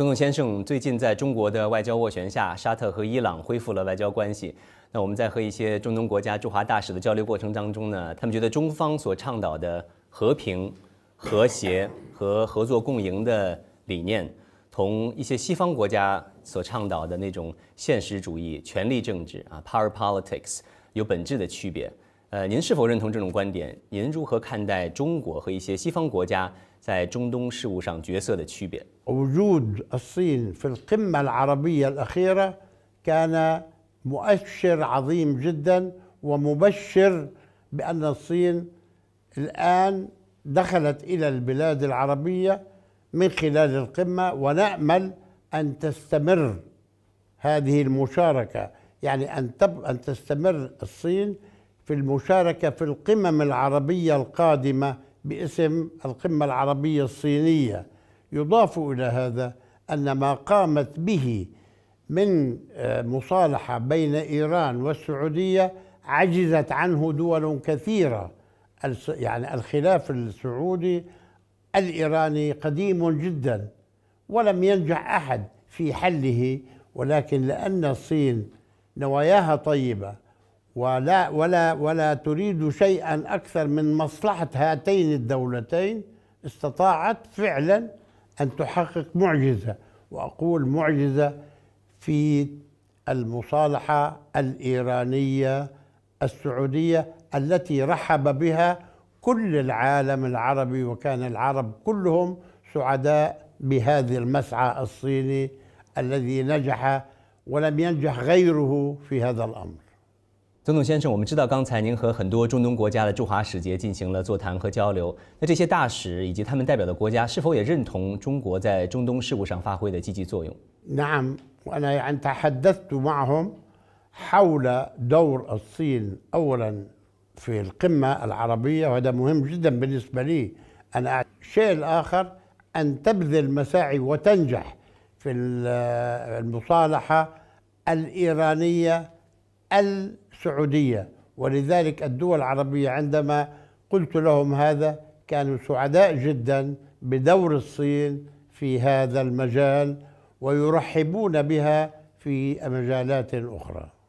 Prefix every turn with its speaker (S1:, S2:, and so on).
S1: 孙总先生最近在中国的外交斡旋下，沙特和伊朗恢复了外交关系。那我们在和一些中东国家驻华大使的交流过程当中呢，他们觉得中方所倡导的和平、和谐和合作共赢的理念，同一些西方国家所倡导的那种现实主义、权力政治啊 （power politics） 有本质的区别。呃，您是否认同这种观点？您如何看待中国和一些西方国家在中东事务上角色的区别
S2: ？وجود الصين في القمة العربية الأخيرة كان مؤشر عظيم جدا ومبشر بأن الصين الآن دخلت إلى البلاد العربية من خلال القمة ونأمل أن تستمر هذه المشاركة يعني أن أن تستمر الصين في المشاركة في القمم العربية القادمة باسم القمة العربية الصينية يضاف إلى هذا أن ما قامت به من آه، مصالحة بين إيران والسعودية عجزت عنه دول كثيرة يعني الخلاف السعودي الإيراني قديم جدا ولم ينجح أحد في حله ولكن لأن الصين نواياها طيبة ولا ولا ولا تريد شيئا اكثر من مصلحه هاتين الدولتين استطاعت فعلا ان تحقق معجزه واقول معجزه في المصالحه الايرانيه السعوديه التي رحب بها كل العالم العربي وكان العرب كلهم سعداء بهذا المسعى الصيني الذي نجح ولم ينجح غيره في هذا الامر
S1: 曾总先生，我们知道刚才您和很多中东国家的驻华使节进行了座谈和交流，那这些大使以及他们代表的国家是否也认同中国在中东事务上发挥的积极作用？نعم وأنا يعني تحدثت معهم حول
S2: دور الصين أولا في القمة العربية وهذا مهم جدا بالنسبة لي أنا الشيء الآخر أن تبذل مساعي وتنجح في المصالحة الإيرانية ال السعودية ولذلك الدول العربية عندما قلت لهم هذا كانوا سعداء جدا بدور الصين في هذا المجال ويرحبون بها في مجالات أخرى